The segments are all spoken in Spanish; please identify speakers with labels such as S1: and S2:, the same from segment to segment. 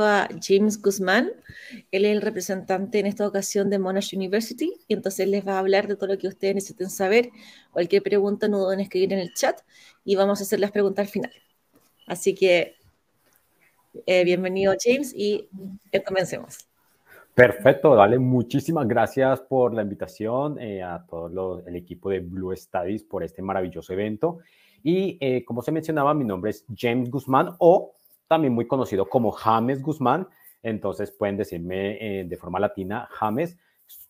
S1: a James Guzmán. Él es el representante en esta ocasión de Monash University y entonces les va a hablar de todo lo que ustedes necesiten saber. Cualquier pregunta no duden en escribir en el chat y vamos a hacer las preguntas al final. Así que eh, bienvenido James y eh, comencemos.
S2: Perfecto, dale, muchísimas gracias por la invitación eh, a todo el equipo de Blue Studies por este maravilloso evento. Y como se mencionaba, mi nombre es James Guzmán o también muy conocido como James Guzmán. Entonces pueden decirme eh, de forma latina, James.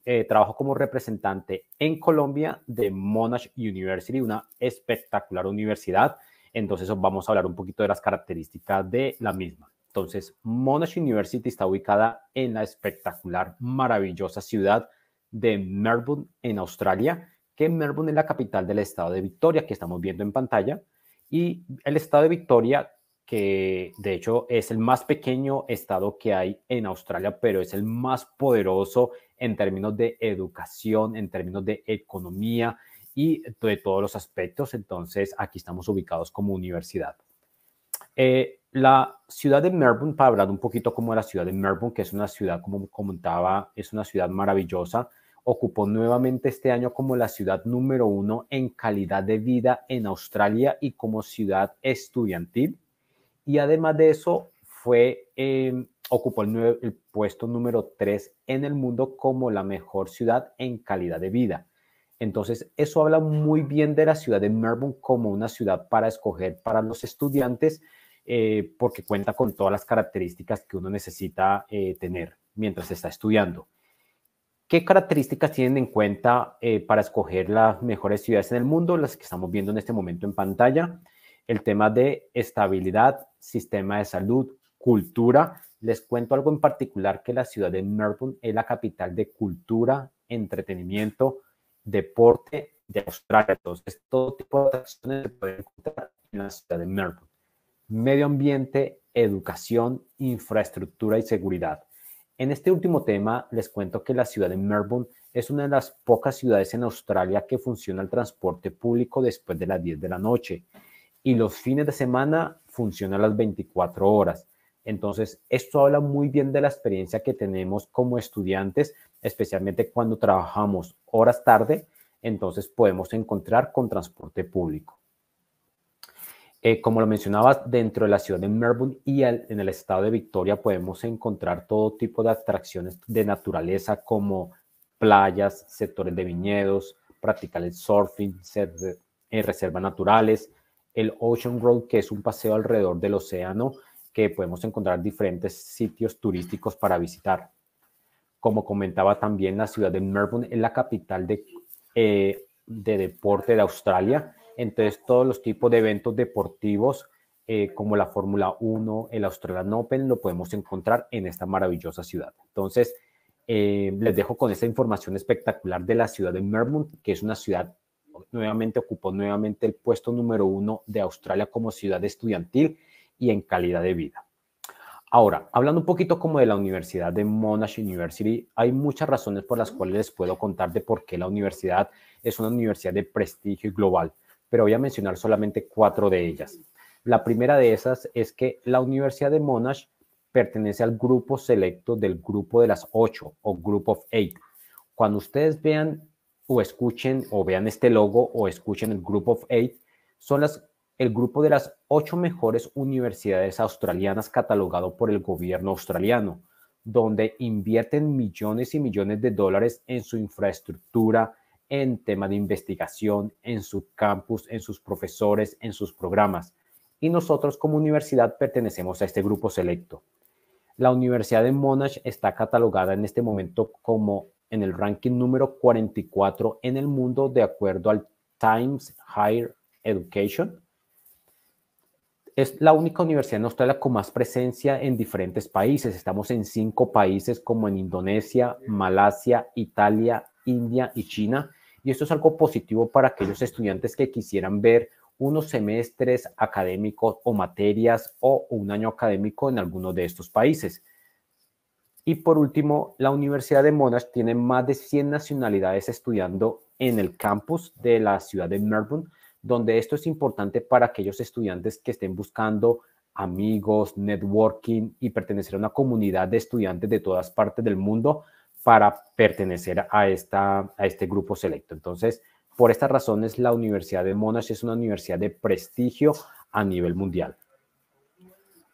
S2: Eh, trabajo como representante en Colombia de Monash University, una espectacular universidad. Entonces vamos a hablar un poquito de las características de la misma. Entonces, Monash University está ubicada en la espectacular, maravillosa ciudad de Melbourne, en Australia, que Melbourne es la capital del estado de Victoria, que estamos viendo en pantalla. Y el estado de Victoria que de hecho es el más pequeño estado que hay en Australia, pero es el más poderoso en términos de educación, en términos de economía y de todos los aspectos. Entonces, aquí estamos ubicados como universidad. Eh, la ciudad de Melbourne, para hablar un poquito como la ciudad de Melbourne, que es una ciudad, como comentaba, es una ciudad maravillosa, ocupó nuevamente este año como la ciudad número uno en calidad de vida en Australia y como ciudad estudiantil y además de eso fue, em, ocupó el, puesto número 3 en el mundo como la mejor ciudad en calidad de vida. Entonces, eso habla muy bien de la ciudad de Melbourne como una ciudad para escoger para los estudiantes, eh, porque cuenta con todas las características que uno necesita eh, tener mientras está estudiando. ¿Qué características tienen en cuenta eh, para escoger las mejores ciudades en el mundo, las que estamos viendo en este momento en pantalla? El tema de estabilidad, sistema de salud, cultura. Les cuento algo en particular que la ciudad de Melbourne es la capital de cultura, entretenimiento, deporte de Australia. Entonces, todo tipo de acciones se pueden encontrar en la ciudad de Melbourne. Medio ambiente, educación, infraestructura y seguridad. En este último tema, les cuento que la ciudad de Melbourne es una de las pocas ciudades en Australia que funciona el transporte público después de las 10 de la noche. Y los fines de semana funciona las 24 horas. Entonces, esto habla muy bien de la experiencia que tenemos como estudiantes, especialmente cuando trabajamos horas tarde, entonces podemos encontrar con transporte público. Eh, como lo mencionabas, dentro de la ciudad de Melbourne y en el estado de Victoria podemos encontrar todo tipo de atracciones de naturaleza como playas, sectores de viñedos, practicar el surfing, ser, eh, reservas naturales, el Ocean Road, que es un paseo alrededor del océano que podemos encontrar diferentes sitios turísticos para visitar. Como comentaba también, la ciudad de Melbourne es la capital de, eh, de deporte de Australia, entonces todos los tipos de eventos deportivos eh, como la Fórmula 1, el Australian Open, lo podemos encontrar en esta maravillosa ciudad. Entonces, eh, les dejo con esta información espectacular de la ciudad de Melbourne, que es una ciudad nuevamente ocupó nuevamente el puesto número uno de Australia como ciudad estudiantil y en calidad de vida. Ahora, hablando un poquito como de la Universidad de Monash University, hay muchas razones por las cuales les puedo contar de por qué la universidad es una universidad de prestigio global, pero voy a mencionar solamente cuatro de ellas. La primera de esas es que la Universidad de Monash pertenece al grupo selecto del grupo de las ocho o Group of Eight. Cuando ustedes vean o escuchen o vean este logo o escuchen el Group of Eight, son las, el grupo de las ocho mejores universidades australianas catalogado por el gobierno australiano, donde invierten millones y millones de dólares en su infraestructura, en tema de investigación, en su campus, en sus profesores, en sus programas. Y nosotros como universidad pertenecemos a este grupo selecto. La Universidad de Monash está catalogada en este momento como en el ranking número 44 en el mundo de acuerdo al Times Higher Education. Es la única universidad en Australia con más presencia en diferentes países. Estamos en cinco países como en Indonesia, Malasia, Italia, India y China. Y esto es algo positivo para aquellos estudiantes que quisieran ver unos semestres académicos o materias o un año académico en alguno de estos países. Y por último, la Universidad de Monash tiene más de 100 nacionalidades estudiando en el campus de la ciudad de Melbourne, donde esto es importante para aquellos estudiantes que estén buscando amigos, networking y pertenecer a una comunidad de estudiantes de todas partes del mundo para pertenecer a, esta, a este grupo selecto. Entonces, por estas razones, la Universidad de Monash es una universidad de prestigio a nivel mundial.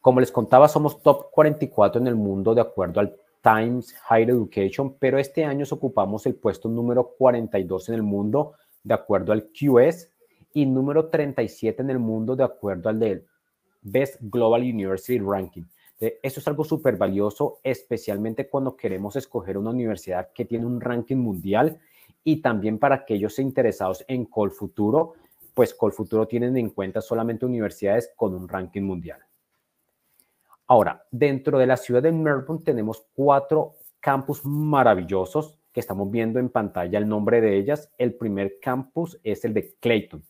S2: Como les contaba, somos top 44 en el mundo de acuerdo al Times Higher Education, pero este año ocupamos el puesto número 42 en el mundo de acuerdo al QS y número 37 en el mundo de acuerdo al del Best Global University Ranking. Eso es algo súper valioso, especialmente cuando queremos escoger una universidad que tiene un ranking mundial y también para aquellos interesados en Colfuturo, pues Colfuturo tienen en cuenta solamente universidades con un ranking mundial. Ahora, dentro de la ciudad de Melbourne tenemos cuatro campus maravillosos que estamos viendo en pantalla el nombre de ellas. El primer campus es el de Clayton.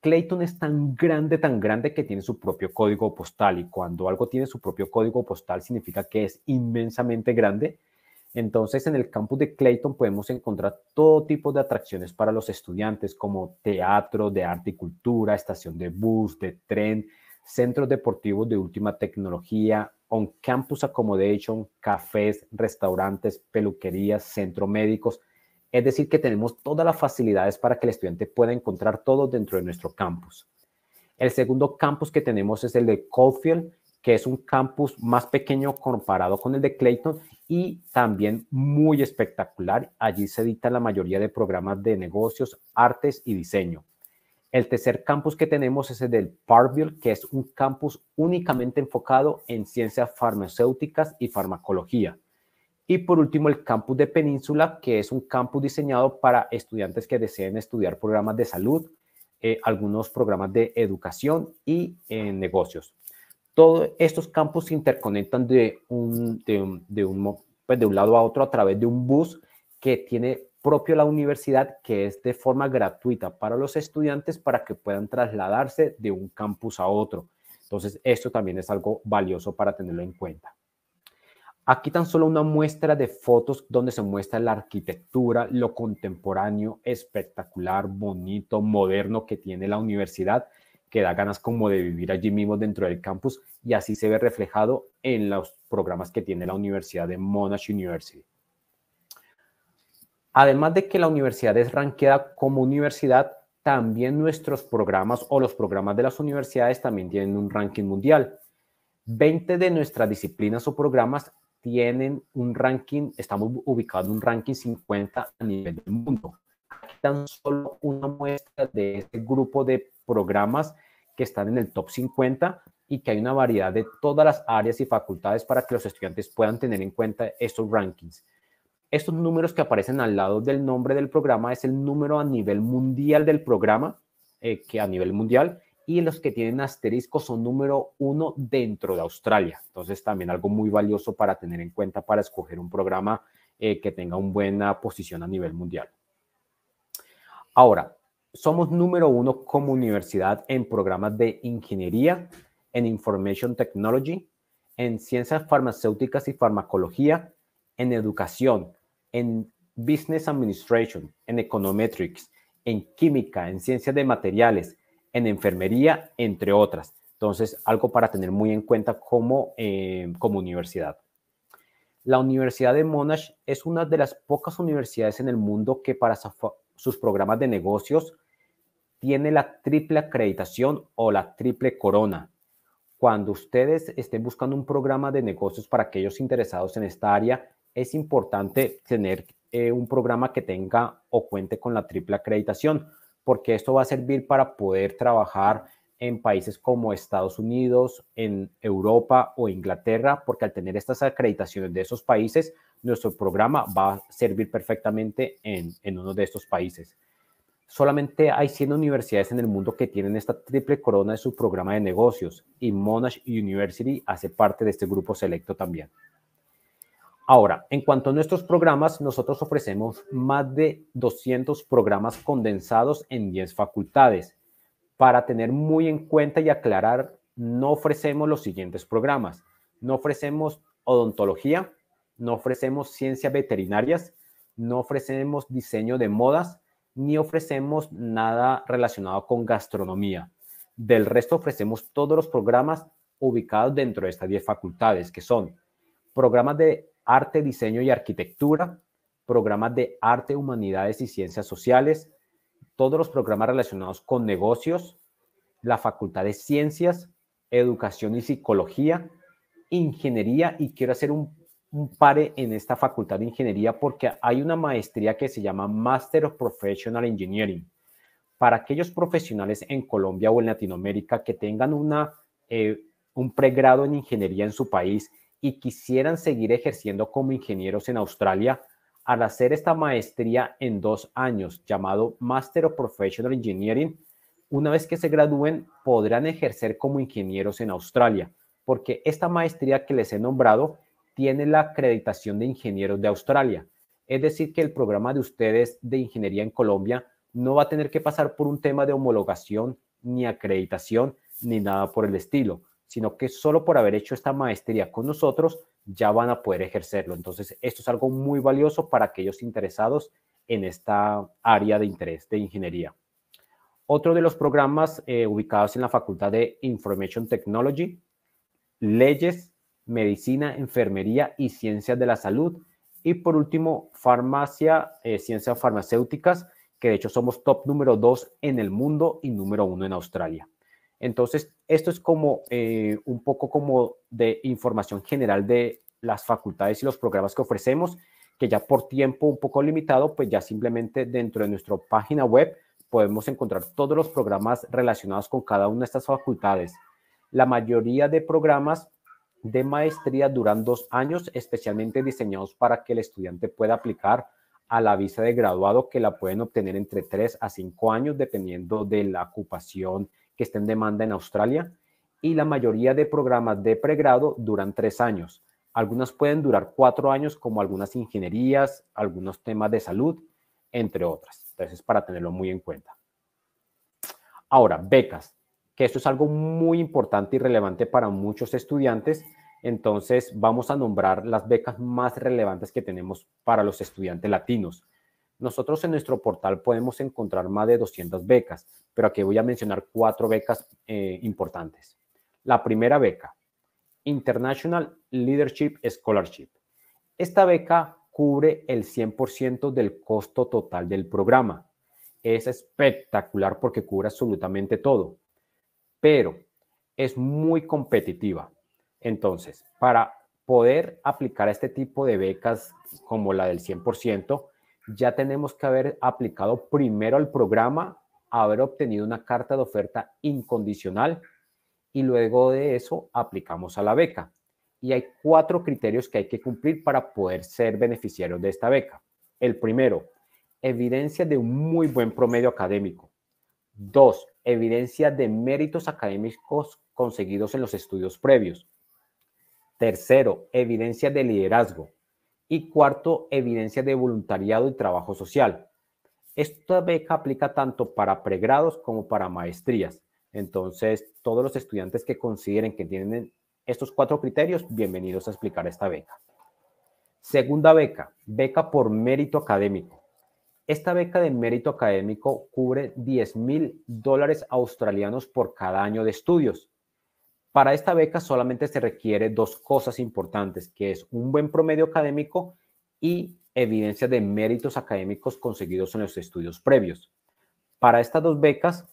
S2: Clayton es tan grande, tan grande que tiene su propio código postal y cuando algo tiene su propio código postal significa que es inmensamente grande. Entonces en el campus de Clayton podemos encontrar todo tipo de atracciones para los estudiantes como teatro de arte y cultura, estación de bus, de tren, centros deportivos de última tecnología, on-campus accommodation, cafés, restaurantes, peluquerías, centros médicos. Es decir, que tenemos todas las facilidades para que el estudiante pueda encontrar todo dentro de nuestro campus. El segundo campus que tenemos es el de Caulfield, que es un campus más pequeño comparado con el de Clayton y también muy espectacular. Allí se editan la mayoría de programas de negocios, artes y diseño. El tercer campus que tenemos es el del Parkville, que es un campus únicamente enfocado en ciencias farmacéuticas y farmacología. Y por último, el campus de Península, que es un campus diseñado para estudiantes que deseen estudiar programas de salud, eh, algunos programas de educación y eh, negocios. Todos estos campus se interconectan de un, de, de, un, pues, de un lado a otro a través de un bus que tiene propio la universidad que es de forma gratuita para los estudiantes para que puedan trasladarse de un campus a otro. Entonces, esto también es algo valioso para tenerlo en cuenta. Aquí tan solo una muestra de fotos donde se muestra la arquitectura, lo contemporáneo, espectacular, bonito, moderno que tiene la universidad, que da ganas como de vivir allí mismo dentro del campus y así se ve reflejado en los programas que tiene la universidad de Monash University. Además de que la universidad es ranqueada como universidad, también nuestros programas o los programas de las universidades también tienen un ranking mundial. 20 de nuestras disciplinas o programas tienen un ranking, estamos ubicados en un ranking 50 a nivel del mundo. Aquí tan solo una muestra de este grupo de programas que están en el top 50 y que hay una variedad de todas las áreas y facultades para que los estudiantes puedan tener en cuenta estos rankings estos números que aparecen al lado del nombre del programa es el número a nivel mundial del programa, eh, que a nivel mundial, y los que tienen asterisco son número uno dentro de Australia. Entonces también algo muy valioso para tener en cuenta para escoger un programa eh, que tenga una buena posición a nivel mundial. Ahora, somos número uno como universidad en programas de ingeniería, en Information Technology, en ciencias farmacéuticas y farmacología, en educación, en Business Administration, en Econometrics, en Química, en Ciencias de Materiales, en Enfermería, entre otras. Entonces, algo para tener muy en cuenta como, eh, como universidad. La Universidad de Monash es una de las pocas universidades en el mundo que para sus programas de negocios tiene la triple acreditación o la triple corona. Cuando ustedes estén buscando un programa de negocios para aquellos interesados en esta área, es importante tener eh, un programa que tenga o cuente con la triple acreditación, porque esto va a servir para poder trabajar en países como Estados Unidos, en Europa o Inglaterra, porque al tener estas acreditaciones de esos países, nuestro programa va a servir perfectamente en, en uno de estos países. Solamente hay 100 universidades en el mundo que tienen esta triple corona de su programa de negocios y Monash University hace parte de este grupo selecto también. Ahora, en cuanto a nuestros programas, nosotros ofrecemos más de 200 programas condensados en 10 facultades. Para tener muy en cuenta y aclarar, no ofrecemos los siguientes programas. No ofrecemos odontología, no ofrecemos ciencias veterinarias, no ofrecemos diseño de modas, ni ofrecemos nada relacionado con gastronomía. Del resto ofrecemos todos los programas ubicados dentro de estas 10 facultades, que son programas de arte, diseño y arquitectura, programas de arte, humanidades y ciencias sociales, todos los programas relacionados con negocios, la Facultad de Ciencias, Educación y Psicología, Ingeniería, y quiero hacer un, pare en esta Facultad de Ingeniería porque hay una maestría que se llama Master of Professional Engineering. Para aquellos profesionales en Colombia o en Latinoamérica que tengan una, eh, un pregrado en ingeniería en su país y quisieran seguir ejerciendo como ingenieros en Australia al hacer esta maestría en dos años llamado Master of Professional Engineering. Una vez que se gradúen, podrán ejercer como ingenieros en Australia, porque esta maestría que les he nombrado tiene la acreditación de ingenieros de Australia. Es decir, que el programa de ustedes de ingeniería en Colombia no va a tener que pasar por un tema de homologación, ni acreditación, ni nada por el estilo sino que solo por haber hecho esta maestría con nosotros ya van a poder ejercerlo. Entonces, esto es algo muy valioso para aquellos interesados en esta área de interés de ingeniería. Otro de los programas eh, ubicados en la Facultad de Information Technology, leyes, medicina, enfermería y ciencias de la salud. Y por último, farmacia, eh, ciencias farmacéuticas, que de hecho somos top número dos en el mundo y número uno en Australia. Entonces, esto es como eh, un poco como de información general de las facultades y los programas que ofrecemos, que ya por tiempo un poco limitado, pues ya simplemente dentro de nuestra página web podemos encontrar todos los programas relacionados con cada una de estas facultades. La mayoría de programas de maestría duran dos años, especialmente diseñados para que el estudiante pueda aplicar a la visa de graduado, que la pueden obtener entre tres a cinco años, dependiendo de la ocupación que está en demanda en Australia y la mayoría de programas de pregrado duran tres años. Algunas pueden durar cuatro años, como algunas ingenierías, algunos temas de salud, entre otras. Entonces, para tenerlo muy en cuenta. Ahora, becas, que esto es algo muy importante y relevante para muchos estudiantes. Entonces, vamos a nombrar las becas más relevantes que tenemos para los estudiantes latinos. Nosotros en nuestro portal podemos encontrar más de 200 becas, pero aquí voy a mencionar cuatro becas eh, importantes. La primera beca, International Leadership Scholarship. Esta beca cubre el 100% del costo total del programa. Es espectacular porque cubre absolutamente todo, pero es muy competitiva. Entonces, para poder aplicar este tipo de becas como la del 100%, ya tenemos que haber aplicado primero al programa, haber obtenido una carta de oferta incondicional y luego de eso aplicamos a la beca. Y hay cuatro criterios que hay que cumplir para poder ser beneficiarios de esta beca. El primero, evidencia de un muy buen promedio académico. Dos, evidencia de méritos académicos conseguidos en los estudios previos. Tercero, evidencia de liderazgo. Y cuarto, evidencia de voluntariado y trabajo social. Esta beca aplica tanto para pregrados como para maestrías. Entonces, todos los estudiantes que consideren que tienen estos cuatro criterios, bienvenidos a explicar esta beca. Segunda beca, beca por mérito académico. Esta beca de mérito académico cubre 10 mil dólares australianos por cada año de estudios para esta beca solamente se requiere dos cosas importantes, que es un buen promedio académico y evidencia de méritos académicos conseguidos en los estudios previos. Para estas dos becas,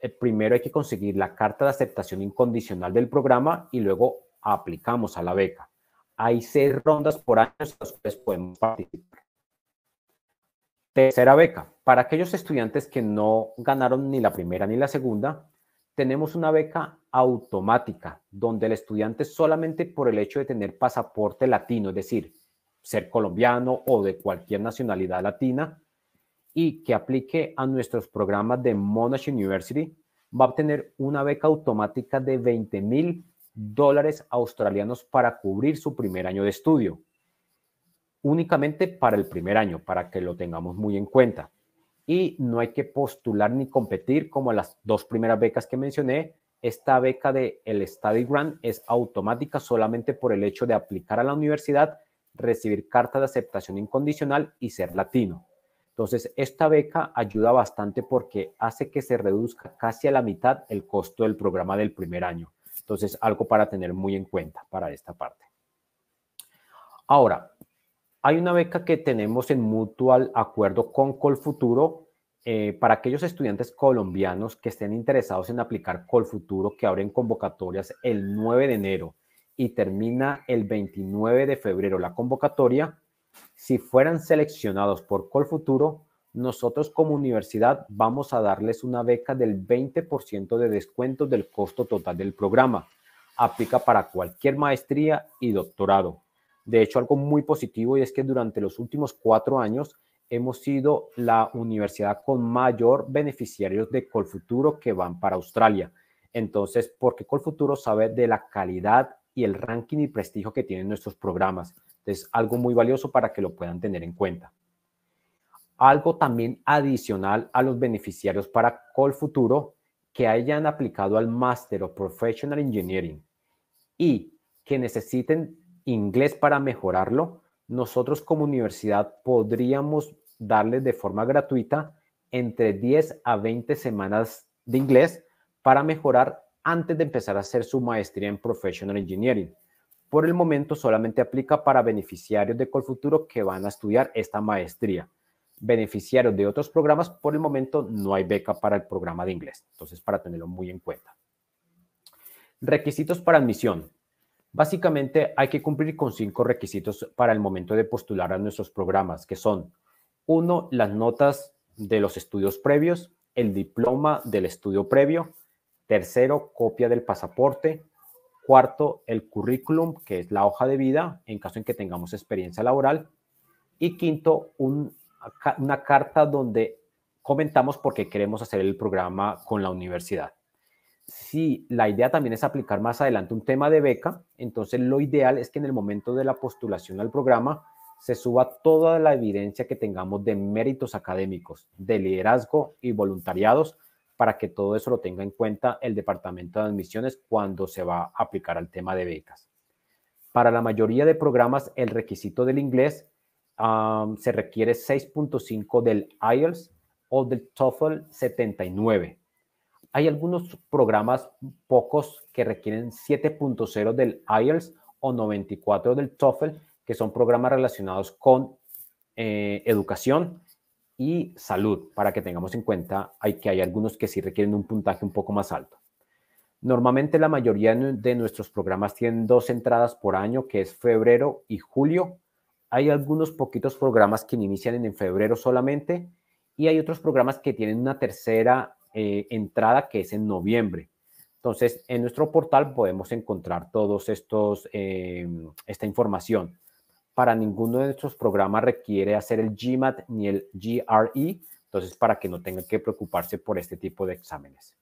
S2: eh, primero hay que conseguir la carta de aceptación incondicional del programa y luego aplicamos a la beca. Hay seis rondas por año en las cuales podemos participar. Tercera beca. Para aquellos estudiantes que no ganaron ni la primera ni la segunda, tenemos una beca automática, donde el estudiante solamente por el hecho de tener pasaporte latino, es decir, ser colombiano o de cualquier nacionalidad latina, y que aplique a nuestros programas de Monash University, va a obtener una beca automática de 20 mil dólares australianos para cubrir su primer año de estudio, únicamente para el primer año, para que lo tengamos muy en cuenta y no hay que postular ni competir como las dos primeras becas que mencioné. Esta beca de el Study Grant es automática solamente por el hecho de aplicar a la universidad, recibir carta de aceptación incondicional y ser latino. Entonces, esta beca ayuda bastante porque hace que se reduzca casi a la mitad el costo del programa del primer año. Entonces, algo para tener muy en cuenta para esta parte. Ahora, hay una beca que tenemos en mutual acuerdo con Colfuturo eh, para aquellos estudiantes colombianos que estén interesados en aplicar Colfuturo, que abren convocatorias el 9 de enero y termina el 29 de febrero la convocatoria, si fueran seleccionados por Colfuturo, nosotros como universidad vamos a darles una beca del 20% de descuento del costo total del programa. Aplica para cualquier maestría y doctorado. De hecho, algo muy positivo y es que durante los últimos cuatro años hemos sido la universidad con mayor beneficiarios de Colfuturo que van para Australia. Entonces, porque Colfuturo sabe de la calidad y el ranking y prestigio que tienen nuestros programas. Es algo muy valioso para que lo puedan tener en cuenta. Algo también adicional a los beneficiarios para Colfuturo que hayan aplicado al Master of Professional Engineering y que necesiten inglés para mejorarlo, nosotros como universidad podríamos darles de forma gratuita entre 10 a 20 semanas de inglés para mejorar antes de empezar a hacer su maestría en Professional Engineering. Por el momento solamente aplica para beneficiarios de Colfuturo que van a estudiar esta maestría. Beneficiarios de otros programas, por el momento no hay beca para el programa de inglés. Entonces, para tenerlo muy en cuenta. Requisitos para admisión. Básicamente hay que cumplir con cinco requisitos para el momento de postular a nuestros programas, que son, uno, las notas de los estudios previos, el diploma del estudio previo, tercero, copia del pasaporte, cuarto, el currículum, que es la hoja de vida, en caso en que tengamos experiencia laboral, y quinto, una carta donde comentamos por qué queremos hacer el programa con la universidad si la idea también es aplicar más adelante un tema de beca, entonces lo ideal es que en el momento de la postulación al programa se suba toda la evidencia que tengamos de méritos académicos, de liderazgo y voluntariados, para que todo eso lo tenga en cuenta el Departamento de Admisiones cuando se va a aplicar al tema de becas. Para la mayoría de programas, el requisito del inglés se requiere 6.5 del IELTS o del TOEFL 79 hay algunos programas pocos que requieren 7.0 del IELTS o 94 del TOEFL, que son programas relacionados con eh, educación y salud, para que tengamos en cuenta hay que hay algunos que sí requieren un puntaje un poco más alto. Normalmente la mayoría de nuestros programas tienen dos entradas por año, que es febrero y julio. Hay algunos poquitos programas que inician en febrero solamente y hay otros programas que tienen una tercera eh, entrada que es en noviembre. Entonces, en nuestro portal podemos encontrar todos estos, eh, esta información. Para ninguno de nuestros programas requiere hacer el GMAT ni el GRE, entonces para que no tengan que preocuparse por este tipo de exámenes.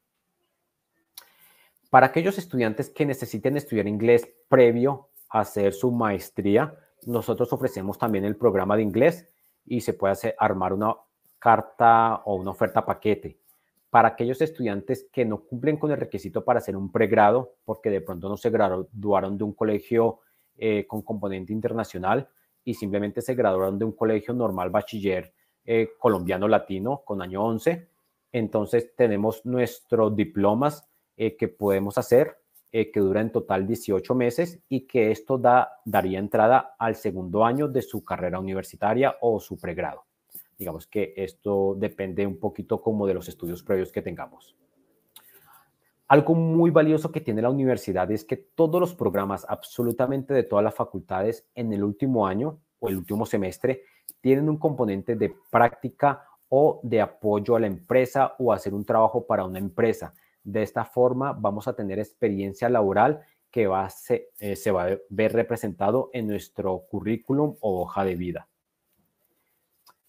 S2: Para aquellos estudiantes que necesiten estudiar inglés previo a hacer su maestría, nosotros ofrecemos también el programa de inglés y se puede hacer, armar una carta o una oferta paquete para aquellos estudiantes que no cumplen con el requisito para hacer un pregrado, porque de pronto no se graduaron de un colegio eh, con componente internacional y simplemente se graduaron de un colegio normal bachiller eh, colombiano latino con año 11. Entonces tenemos nuestros diplomas eh, que podemos hacer, que dura en total 18 meses y que esto daría entrada al segundo año de su carrera universitaria o su pregrado digamos que esto depende un poquito como de los estudios previos que tengamos. Algo muy valioso que tiene la universidad es que todos los programas, absolutamente de todas las facultades, en el último año o el último semestre, tienen un componente de práctica o de apoyo a la empresa o hacer un trabajo para una empresa. De esta forma vamos a tener experiencia laboral que eh, se va a ver representado en nuestro currículum o hoja de vida.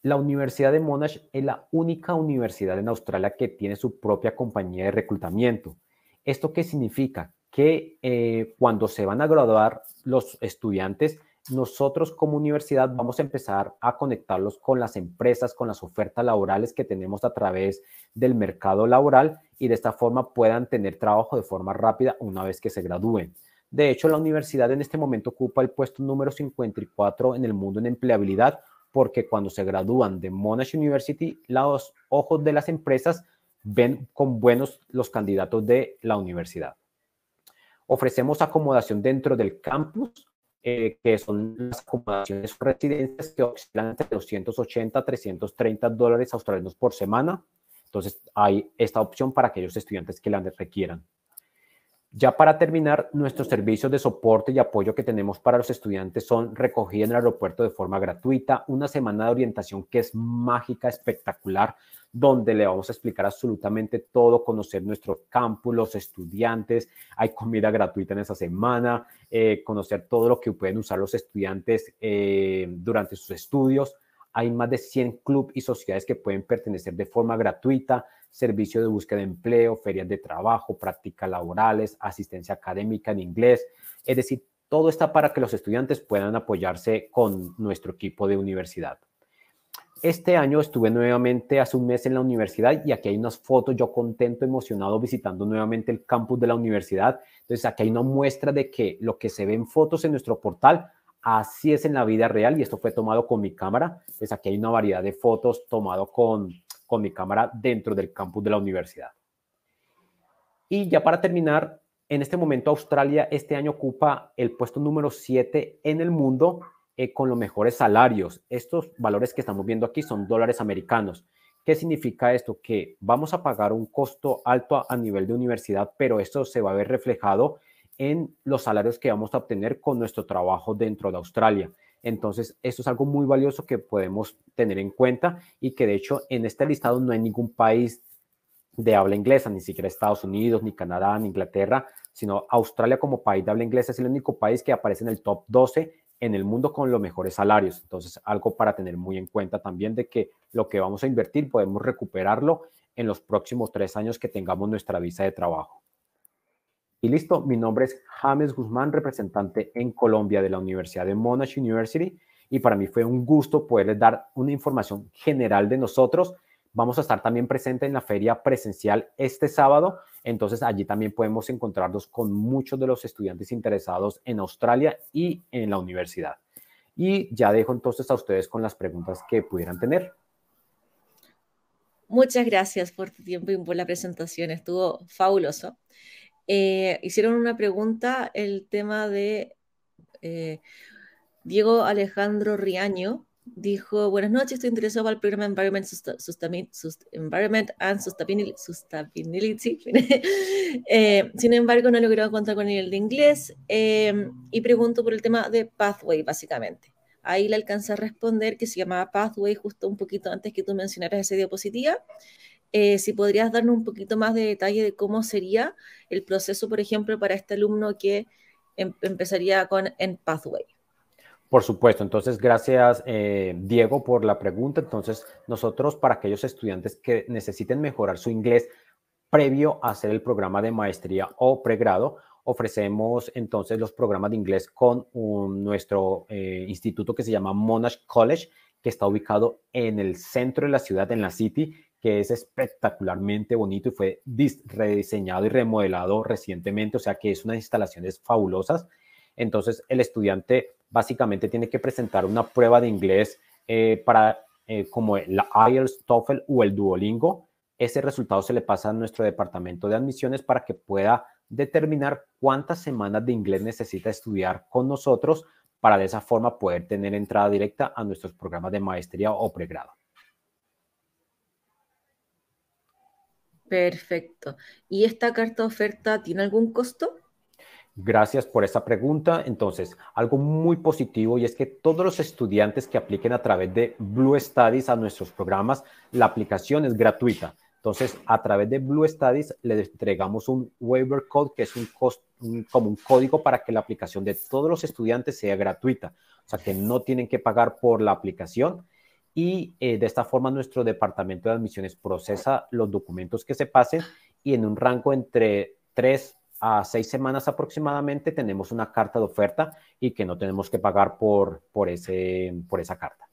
S2: La Universidad de Monash es la única universidad en Australia que tiene su propia compañía de reclutamiento. ¿Esto qué significa? Que eh, cuando se van a graduar los estudiantes, nosotros como universidad vamos a empezar a conectarlos con las empresas, con las ofertas laborales que tenemos a través del mercado laboral y de esta forma puedan tener trabajo de forma rápida una vez que se gradúen. De hecho, la universidad en este momento ocupa el puesto número 54 en el mundo en empleabilidad porque cuando se gradúan de Monash University, los ojos de las empresas ven con buenos los candidatos de la universidad. Ofrecemos acomodación dentro del campus, eh, que son las acomodaciones residencias que oscilan entre 280 a 330 dólares australianos por semana. Entonces, hay esta opción para aquellos estudiantes que la requieran. Ya para terminar, nuestros servicios de soporte y apoyo que tenemos para los estudiantes son recogida en el aeropuerto de forma gratuita, una semana de orientación que es mágica, espectacular, donde le vamos a explicar absolutamente todo, conocer nuestro campus, los estudiantes, hay comida gratuita en esa semana, eh, conocer todo lo que pueden usar los estudiantes eh, durante sus estudios. Hay más de 100 clubes y sociedades que pueden pertenecer de forma gratuita, servicio de búsqueda de empleo, ferias de trabajo, prácticas laborales, asistencia académica en inglés. Es decir, todo está para que los estudiantes puedan apoyarse con nuestro equipo de universidad. Este año estuve nuevamente hace un mes en la universidad y aquí hay unas fotos, yo contento, emocionado, visitando nuevamente el campus de la universidad. Entonces, aquí hay una muestra de que lo que se ven en fotos en nuestro portal Así es en la vida real y esto fue tomado con mi cámara. Pues aquí hay una variedad de fotos tomado con, mi cámara dentro del campus de la universidad. Y ya para terminar, en este momento Australia este año ocupa el puesto número 7 en el mundo eh, con los mejores salarios. Estos valores que estamos viendo aquí son dólares americanos. ¿Qué significa esto? Que vamos a pagar un costo alto a, a nivel de universidad, pero esto se va a ver reflejado en los salarios que vamos a obtener con nuestro trabajo dentro de Australia. Entonces, esto es algo muy valioso que podemos tener en cuenta y que de hecho en este listado no hay ningún país de habla inglesa, ni siquiera Estados Unidos, ni Canadá, ni Inglaterra, sino Australia como país de habla inglesa es el único país que aparece en el top 12 en el mundo con los mejores salarios. Entonces, algo para tener muy en cuenta también de que lo que vamos a invertir podemos recuperarlo en los próximos tres años que tengamos nuestra visa de trabajo. Y listo, mi nombre es James Guzmán, representante en Colombia de la Universidad de Monash University. Y para mí fue un gusto poderles dar una información general de nosotros. Vamos a estar también presente en la feria presencial este sábado. Entonces allí también podemos encontrarnos con muchos de los estudiantes interesados en Australia y en la universidad. Y ya dejo entonces a ustedes con las preguntas que pudieran tener.
S1: Muchas gracias por tu tiempo y por la presentación. Estuvo fabuloso. Eh, hicieron una pregunta el tema de eh, Diego Alejandro Riaño. Dijo, buenas noches, estoy interesado por el programa Environment, Environment and Sustainability. Eh, sin embargo, no he logrado contar con el de inglés em, y pregunto por el tema de Pathway, básicamente. Ahí le alcanza a responder que se llamaba Pathway justo un poquito antes que tú mencionaras esa diapositiva. Eh, si podrías darnos un poquito más de detalle de cómo sería el proceso, por ejemplo, para este alumno que em-, empezaría con en Pathway.
S2: Por supuesto, entonces gracias eh, Diego por la pregunta. Entonces nosotros para aquellos estudiantes que necesiten mejorar su inglés previo a hacer el programa de maestría o pregrado, ofrecemos entonces los programas de inglés con nuestro eh, instituto que se llama Monash College, que está ubicado en el centro de la ciudad, en la City, que es espectacularmente bonito y fue rediseñado y remodelado recientemente, o sea que es unas instalaciones fabulosas. Entonces el estudiante básicamente tiene que presentar una prueba de inglés eh, para eh, como la IELTS, TOEFL o el Duolingo. Ese resultado se le pasa a nuestro departamento de admisiones para que pueda determinar cuántas semanas de inglés necesita estudiar con nosotros para de esa forma poder tener entrada directa a nuestros programas de maestría o pregrado.
S1: Perfecto. ¿Y esta carta oferta tiene algún costo?
S2: Gracias por esa pregunta. Entonces, algo muy positivo y es que todos los estudiantes que apliquen a través de Blue Studies a nuestros programas, la aplicación es gratuita. Entonces, a través de Blue Studies les entregamos un waiver code, que es un, como un código para que la aplicación de todos los estudiantes sea gratuita. O sea, que no tienen que pagar por la aplicación y eh, de esta forma nuestro departamento de admisiones procesa los documentos que se pasen y en un rango entre tres a seis semanas aproximadamente tenemos una carta de oferta y que no tenemos que pagar por, por, ese, por esa carta.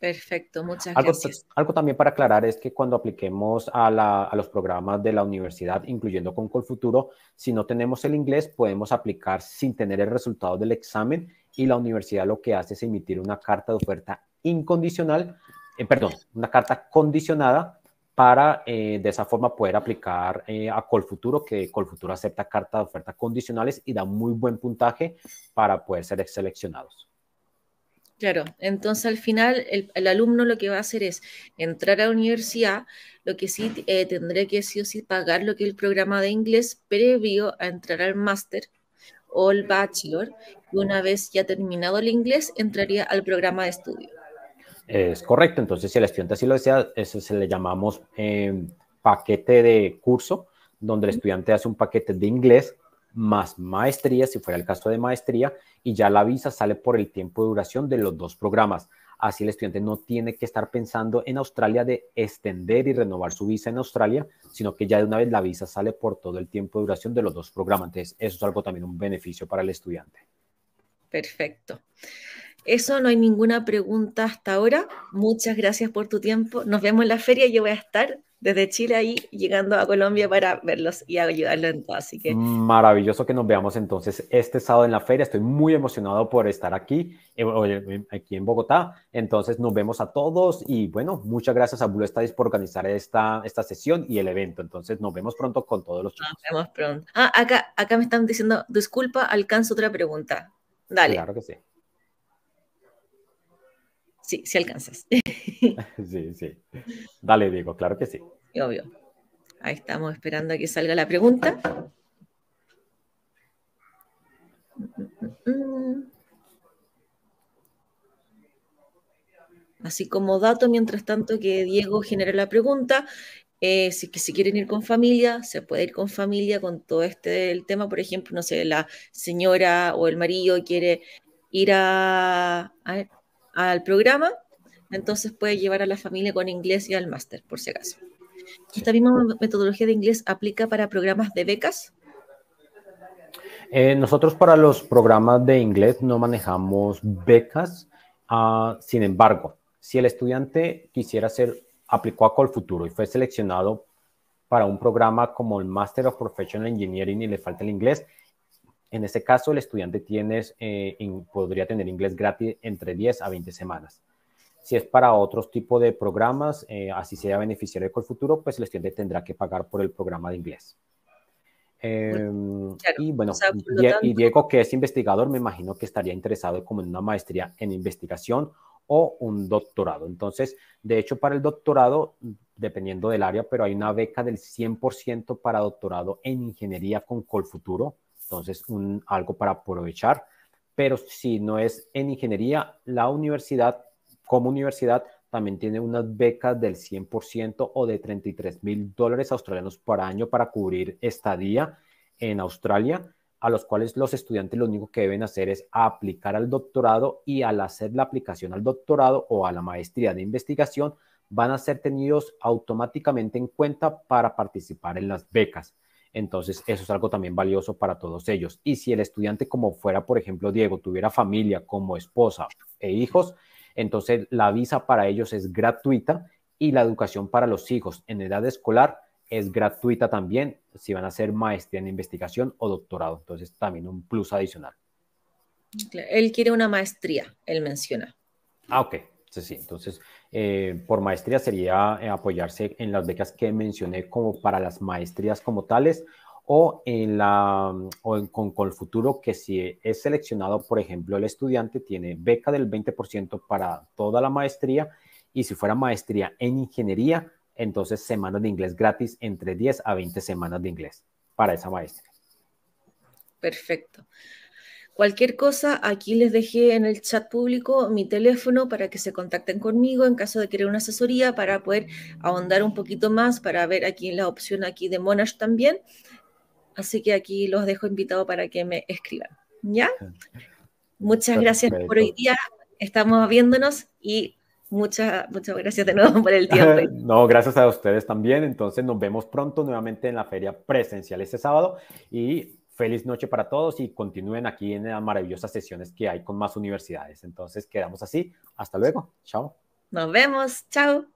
S1: Perfecto, muchas algo,
S2: gracias. Algo también para aclarar es que cuando apliquemos a, a los programas de la universidad, incluyendo con Colfuturo, si no tenemos el inglés, podemos aplicar sin tener el resultado del examen y la universidad lo que hace es emitir una carta de oferta incondicional, eh, perdón, una carta condicionada para eh, de esa forma poder aplicar eh, a Colfuturo, que Colfuturo acepta cartas de oferta condicionales y da muy buen puntaje para poder ser seleccionados.
S1: Claro, entonces al final el, alumno lo que va a hacer es entrar a la universidad, lo que sí eh, que sí o sí pagar lo que el programa de inglés previo a entrar al máster o el bachelor, y una vez ya terminado el inglés entraría al programa de estudios.
S2: Es correcto, entonces si el estudiante así lo desea, eso se le llamamos eh, paquete de curso, donde el estudiante hace un paquete de inglés más maestría, si fuera el caso de maestría, y ya la visa sale por el tiempo de duración de los dos programas. Así el estudiante no tiene que estar pensando en Australia de extender y renovar su visa en Australia, sino que ya de una vez la visa sale por todo el tiempo de duración de los dos programas. Entonces, eso es algo también un beneficio para el estudiante.
S1: Perfecto. Eso no hay ninguna pregunta hasta ahora. Muchas gracias por tu tiempo. Nos vemos en la feria. Yo voy a estar desde Chile ahí llegando a Colombia para verlos y ayudarlos en todo. Así que
S2: maravilloso que nos veamos entonces este sábado en la feria. Estoy muy emocionado por estar aquí, eh, aquí en Bogotá. Entonces nos vemos a todos y bueno, muchas gracias a Blue Studies por organizar esta, esta sesión y el evento. Entonces nos vemos pronto con todos los chicos.
S1: Nos vemos pronto. Ah, acá, acá me están diciendo, disculpa, alcanzo otra pregunta. Dale. Claro que sí. Sí, si alcanzas.
S2: Sí, sí. Dale, Diego, claro que sí.
S1: Obvio. Ahí estamos esperando a que salga la pregunta. Así como dato, mientras tanto que Diego genera la pregunta, eh, si, que si quieren ir con familia, se puede ir con familia con todo este tema. Por ejemplo, no sé, la señora o el marido quiere ir a, al programa, entonces puede llevar a la familia con inglés y al máster, por si acaso. ¿Esta misma metodología de inglés aplica para programas de becas?
S2: Eh, nosotros para los programas de inglés no manejamos becas, ah, sin embargo, si el estudiante quisiera ser, aplicó a Futuro y fue seleccionado para un programa como el Master of Professional Engineering y le falta el inglés, en ese caso, el estudiante eh, podría tener inglés gratis entre 10 a 20 semanas. Si es para otros tipo de programas, eh, así sea beneficiario de Colfuturo, pues el estudiante tendrá que pagar por el programa de inglés. Em, y bueno, y Diego, que es investigador, me imagino que estaría interesado como en una maestría en investigación o un doctorado. Entonces, de hecho, para el doctorado, dependiendo del área, pero hay una beca del 100% para doctorado en ingeniería con Colfuturo entonces, un, algo para aprovechar. Pero si no es en ingeniería, la universidad, como universidad, también tiene unas becas del 100% o de 33 mil dólares australianos por año para cubrir estadía en Australia, a los cuales los estudiantes lo único que deben hacer es aplicar al doctorado y al hacer la aplicación al doctorado o a la maestría de investigación, van a ser tenidos automáticamente en cuenta para participar en las becas. Entonces, eso es algo también valioso para todos ellos. Y si el estudiante, como fuera, por ejemplo, Diego, tuviera familia como esposa e hijos, entonces la visa para ellos es gratuita y la educación para los hijos en edad escolar es gratuita también si van a hacer maestría en investigación o doctorado. Entonces, también un plus adicional.
S1: Él quiere una maestría, él menciona.
S2: Ah, ok. Sí, sí, entonces eh, por maestría sería eh, apoyarse en las becas que mencioné como para las maestrías como tales o, en la, o en, con, con el futuro que si es seleccionado, por ejemplo, el estudiante tiene beca del 20% para toda la maestría y si fuera maestría en ingeniería, entonces semanas de inglés gratis entre 10 a 20 semanas de inglés para esa maestría.
S1: Perfecto. Cualquier cosa, aquí les dejé en el chat público mi teléfono para que se contacten conmigo en caso de querer una asesoría para poder ahondar un poquito más, para ver aquí la opción aquí de Monash también. Así que aquí los dejo invitados para que me escriban. ¿Ya? Muchas gracias por hoy día. Estamos viéndonos y muchas, muchas gracias de nuevo por el tiempo.
S2: no, gracias a ustedes también. Entonces nos vemos pronto nuevamente en la feria presencial este sábado y feliz noche para todos y continúen aquí en las maravillosas sesiones que hay con más universidades. Entonces, quedamos así. Hasta luego. Chao.
S1: Nos vemos. Chao.